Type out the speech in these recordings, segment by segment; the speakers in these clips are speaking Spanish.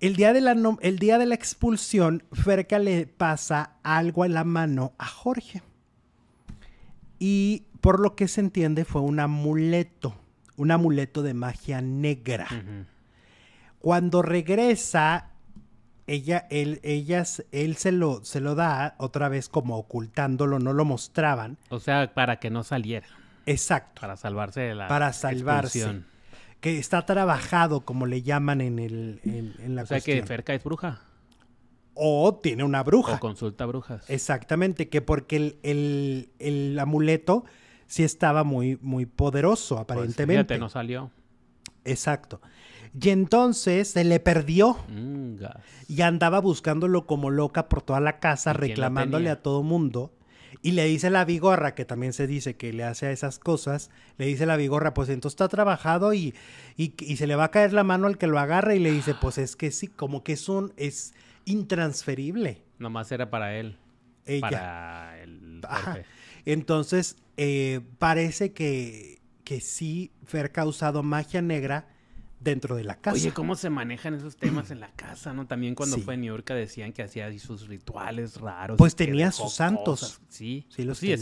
El día, de la el día de la expulsión, Ferca le pasa algo en la mano a Jorge. Y por lo que se entiende fue un amuleto, un amuleto de magia negra. Cuando regresa, ella, él, ellas, él se lo, se lo da otra vez como ocultándolo, no lo mostraban. O sea, para que no saliera. Exacto. Para salvarse de la Para salvarse. Expulsión que está trabajado, como le llaman en, el, en, la o O sea que Ferca es bruja. O tiene una bruja. O consulta brujas. Exactamente, que porque el, el, amuleto sí estaba muy, muy poderoso, pues, aparentemente. no salió. Exacto. Y entonces se le perdió. Mm, y andaba buscándolo como loca por toda la casa, reclamándole a todo mundo. Y le dice la vigorra, que también se dice que le hace a esas cosas, le dice la vigorra, pues entonces está trabajado y, se le va a caer la mano al que lo agarre y le dice, pues es que sí, como que es es intransferible. Nomás era para él. Ella. Para el... Entonces, eh, parece que, que sí, Fer causado magia negra dentro de la casa. Oye, ¿cómo se manejan esos temas en la casa, no? También cuando fue a New York decían que hacía sus rituales raros. Pues tenía sus santos. Sí, sí, los tenía.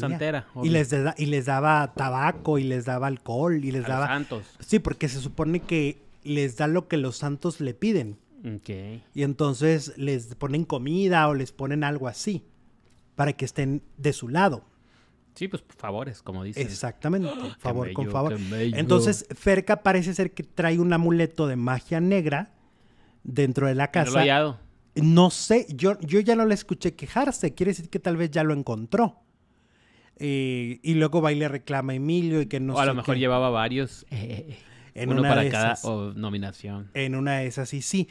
Y les, y les daba tabaco, y les daba alcohol, y les daba... Los santos. Sí, porque se supone que les da lo que los santos le piden. Ok. Y entonces les ponen comida o les ponen algo así, para que estén de su lado. Sí, pues favores, como dice. Exactamente, favor con favor. Entonces, Ferca parece ser que trae un amuleto de magia negra dentro de la casa. No No sé, yo, yo ya no le escuché quejarse, quiere decir que tal vez ya lo encontró. Eh, y luego va reclama Emilio y que no o a lo mejor llevaba varios. en uno para cada nominación. En una de esas, sí, sí.